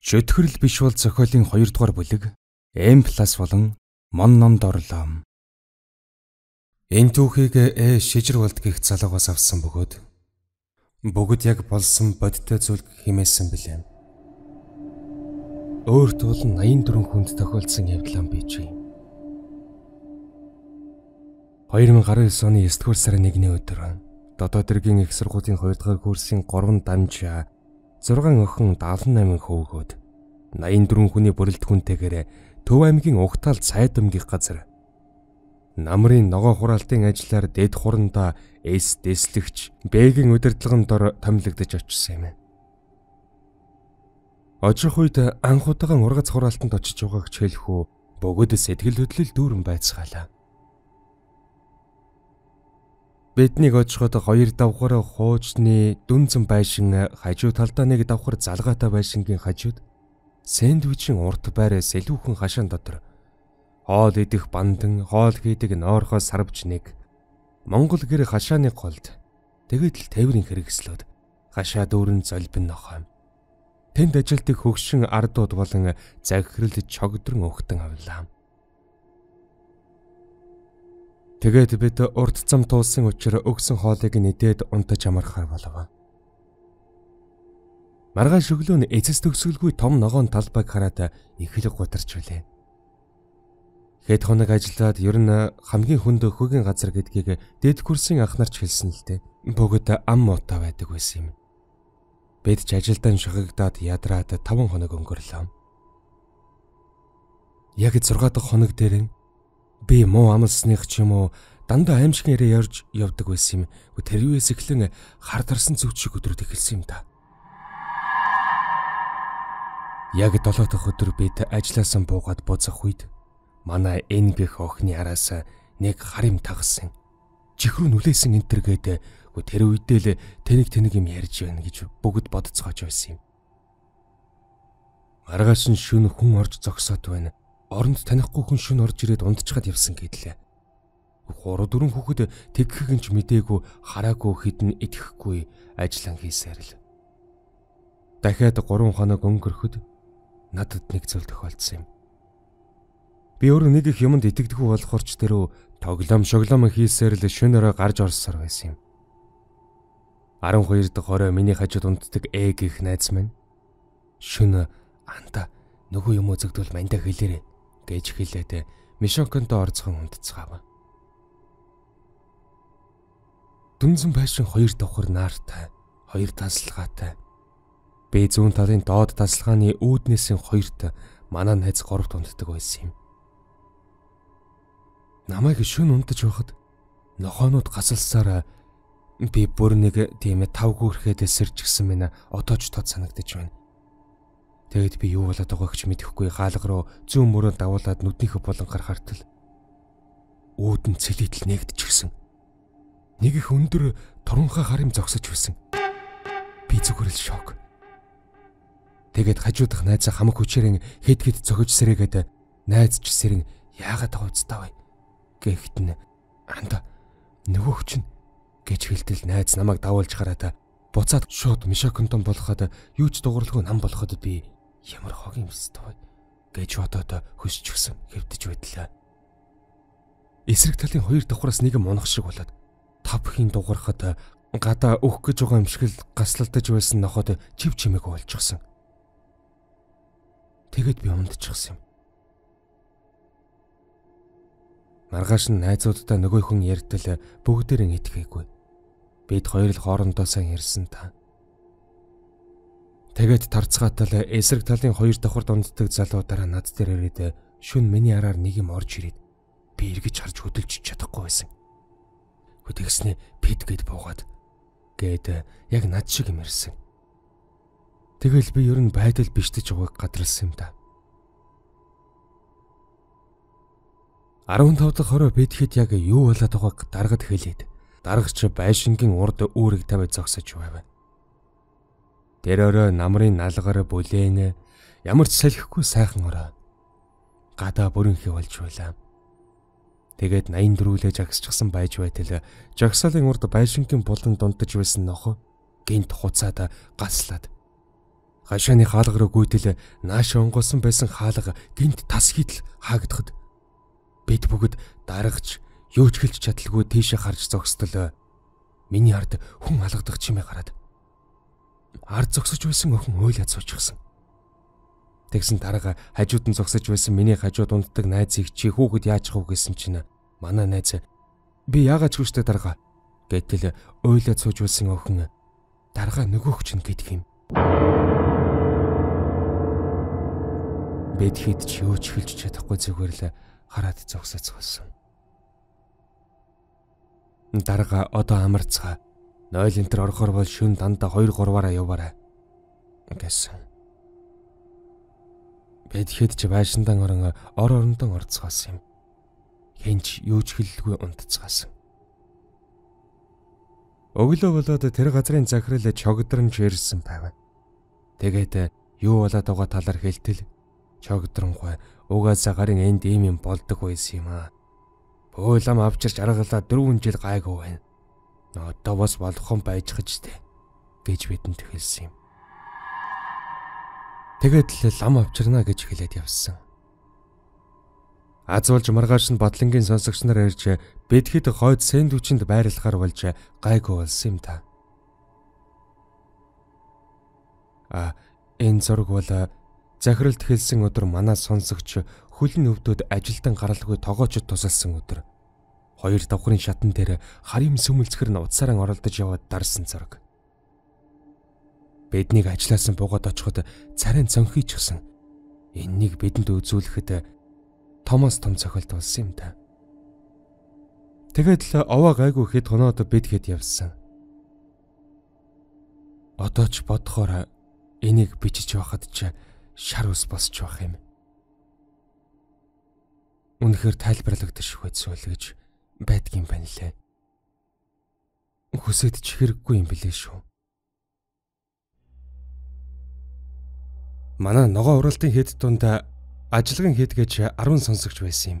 Шөтгөрл биш бол зохиолын 2 дугаар бүлэг M+ болон Мон номд орлоо. Энэ түүхийг Э шижир болд гих залуугаас авсан бөгөөд бүгд яг болсон бодтой зүйл хэмээсэн билээ. Өөр туул 84 хүнд тохиолдсон явдлаа бичив. 2019 оны 9 дугаар сарын 1-ний өдөр Дододргийн их сургуулийн 2 дугаар курсын 3 дамжаа 6 охин 78 хөвгүүд 84 хүний бүрэлдэхүүнтэйгээр Төв аймгийн Угтаал Цайдамгийн газар намрын ногоо хураалтын ажиллаар дэд хуранда эс дэслэгч Бэгийн удирдлагын дор томилогдож очсон юм. Очих үед анх удаан ургац хураалтанд очиж байгааг хэлэхүү бөгөөд сэтгэл хөдлөл дүүрэн байцгаалаа. Биднийг очиход хоёр давхар хуучны дүнцэн байшин хажуу талдаа нэг давхар залгаатай байшингийн хажууд сэндвичийн урт байраас илүүхэн хашаан дотор хоол идэх бандан, хоол хийдэг ноорхоо сарвж нэг Монгол гэр хашааны голд тэгээд л тээврийн хэрэгслүүд хашаа дүүрэн золбин нохоо. Тэнд ажилтдаг хөгшин ардууд болон захирал чогдрон өгтөн авлаа. Тэгээд бид урд зам туулсан учраас өгсөн хоолыг нидээд унтаж амархаар болов. Маргааш өглөө нь эцэс төгсгөлгүй том ногоон талбайг хараад ихлэг гутарч билээ. Хэд хоног ажиллаад ер нь хамгийн хүнд хөгийн газар гэдгийг дэд курсын анх нарч хэлсэн л дээ. Бүгд ам муутай байдаг байсан юм. Бид ч ажилдаа шахагдаад ядраад 5 хоног өнгөрлөө. Яг 6 дахь хоног дээр нь Би муу амлсных ч юм уу дандаа аимшиг нэрээр ярьж явдаг байсан юм. Тэр үеэс эхлэн хар дарсан зүвт шиг өдрүүд эхэлсэн юм да. Яг 7 дахь өдөр бид ажилласан буугаад буцах үед манай Н гэх охины араас нэг хар юм тагсан. Чихрүү нүлээсэн энтергээд тэр үедээ л тэнэг тэнэг юм ярьж байна гэж бүгд бодцгооч байсан юм. Маргааш нь шүн хүн орж зогсоод байна оронд танихгүй хүн шин орж ирээд ундчихад явсан гэдлээ. 3 4 хүүхэд тэгхийг нь ч мдээгүй хараагүй хідэн итгэхгүй ажиллан хийсээр л. Дахиад 3 хоног өнгөрөхөд надад нэг зүйл тохиолдсон юм. Би өөр нэг их юмд итгэдэггүй болохоор ч тэрөө тоглоом шоглоом хийсээр л шөнөөрөө гарч орсоор байсан юм. 12 дахь орой миний хажууд унтдаг Э гих найз минь шөнө анда нөгөө юм уу зөвдөл мандаа хэлээрээ гэж хэлээд Мишонконтой орцгон хүндцгаав. Дүнзэн байшин хоёр давхар наартай, хоёр тасалгаатай. Бэ зүүн талын доод тасалгааны үүднээсийн хоёрт манай найз горовт унтдаг байсан юм. Намайг шүн унтаж байхад нохоонууд гасалсаар би бүр нэг тийм тав гүрхэд эсэрч гсэн мэнэ одоо ч тод санагдаж байна. Тэгэд би юу болоод байгааг ч мэдэхгүй хаалга руу зүүн мөрөө давуулаад нүднийхөө болон гарахаар тэл үүдэн цэлийтэл нэгдчихсэн. Нэг их өндөр туранхай харим зогсож байсан. Би зүгээр л шок. Тэгэд хажуудах найзаа хамаг хүчээрэн хэд хэд цогж сэрээгээд найз ч сэрэн яагаад хавцтай вэ гэхэд нь анда нөгөө хүчин гэж хэлтэл найз намайг давуулж хараад буцаад шууд мишоконтон болоход юу ч дуурлаггүй нам болоход би Ямар хог юм стой гэж бодоод хөсчихсэн хэвдэж байдлаа. Эсрэг талын хоёр давхраас нэг монох шиг болоод тавхийн дугархад гадаа өөх гэж байгаа юм шиг л гаслалтаж байсан ноход чив чимэг болчихсон. Тэгэд би ундчихсан юм. Маргааш нь найзуудтай нөгөө хүн ярьдал бүгдээрэн итгэхгүй. Бид хоёр л хоорондоо сайн ярьсан та. Тэгээд тарцгаатал эсрэг талын хоёр давхар дунддаг залуу дараа над дээр ирээд шүн миний араар нэг юм орж ирээд би эргэж харж хөдөлж чадахгүй байсан. Хөдөлснээ пид гэд буугаад гээд яг над шиг юм ирсэн. Тэгэл би ер нь байдал бишдэж байгааг гадралсан юм да. 15 дахь хороо бидэхэд яг юу болоод байгааг даргад хэлээд даргач байшингийн урд үүрэг тавиад зогсож байв. Тэр орой намрын налгаар бүлээн ямар ч салхихгүй сайхан орой. Гадаа бүрэнхий болж байлаа. Тэгээд 84-лээ жагсчихсан байж байтал жагсаалын урд байшингийн булан дундаж байсан нохо гинт хуцаад гаслаад гашааны хаалга руу гүйтэл нааш онгосон байсан хаалга гинт тас хитл хаагдахад бид бүгд дарагч юучгэлж чадлагүй тийшээ харж зогслоо. Миний ард хүн алгадах чимээ гараад ард зогсож байсан охин уйлаад суучихсан. Тэгсэн дараа хажууд нь зогсож байсан миний хажууд унддаг найзыг чи хүүхэд яачих вэ гэсэн чинь манай найз би яагаад ч хүчтэй дараа гэтэл уйлаад сууж байсан охин дараа нөгөөх чинь гэдэг юм. Бид хэд ч юуч хэлж чадахгүй зүгээр л хараад зогсоцгоолсон. Дараа одоо амарцгаа 0 энтер орохоор бол шөн дандаа 2 3-аараа яваарай гэсэн. Бэдхэд ч байшиндан орон ор орондон орцгоос юм. Хинч юу ч хэллгүй унтцгаас. Өглөө болоод тэр газрын захирал чогдронж ирсэн байв. Тэгээд юу болоод байгаа талаар хэлтэл чогдронгүй угаасаа гарын энд ийм юм болдог байсан юм аа. Бөөлам авчирч аргалаа 4 жил гайгүй байна. Одоо бас болгохон байж гэж тээ гэж бидэнд хэлсэн юм. Тэгэд л лам авчирна гэж хэлээд явсан. Азуулж маргааш нь бодлонгийн сонсогч нар ирж бидгэд хойд сэндвүчэнд байрлахаар болж гайгүй болсон юм та. А энэ зураг бол захиралд хэлсэн өдөр манай сонсогч хүлэн өвдөд ажилтан гаралгүй тогоочд тусалсан өдөр. Хоёр давхрын шатан дээр харим сүмэлцгэр нь утсаараа оролдож яваад дарсан зураг. Биднийг ажилласан буугаад очиход царин цонхийчихсан. Эннийг бидэнд үзүүлэхэд томоос том цохилт болсон юм да. Тэгээд л овоо гайгүй хэд хоноод бид хэд явсан. Одоо ч бодохоор энийг бичиж байхад ч шар ус босч байх юм. Үнэхээр тайлбарлагдчих байцгүй л гэж байдгийн байна лээ. Хүсэд ч хэрэггүй юм билээ шүү. Манай ногоо уралтын хэд тунд ажиллагын хэд гэж 10 сонсогч байсан юм.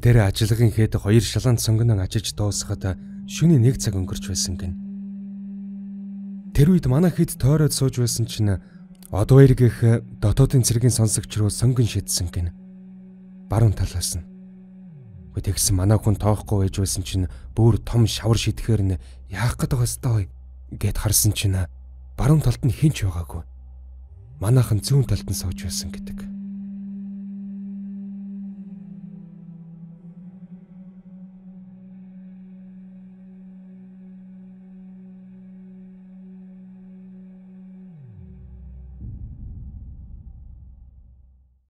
Тэр ажиллагын хэд хоёр шаланд сонгонон ажиллаж дуусгаад шөнийн 1 цаг өнгөрч байсан гин. Тэр үед манай хэд тойроод сууж байсан чинь од баяр гэх дотоодын цэргийн сонсогч руу сонгон шидсэн гин. Баруун талаас нь Тэгсэн манай хүн тоохгүй байж байсан чинь бүр том шавар шидэхээр нь яах гээд байгаа хэвээр гээд харсан чинь баруун талд нь хинч байгаагүй. Манайхан зүүн талд нь сууж байсан гэдэг.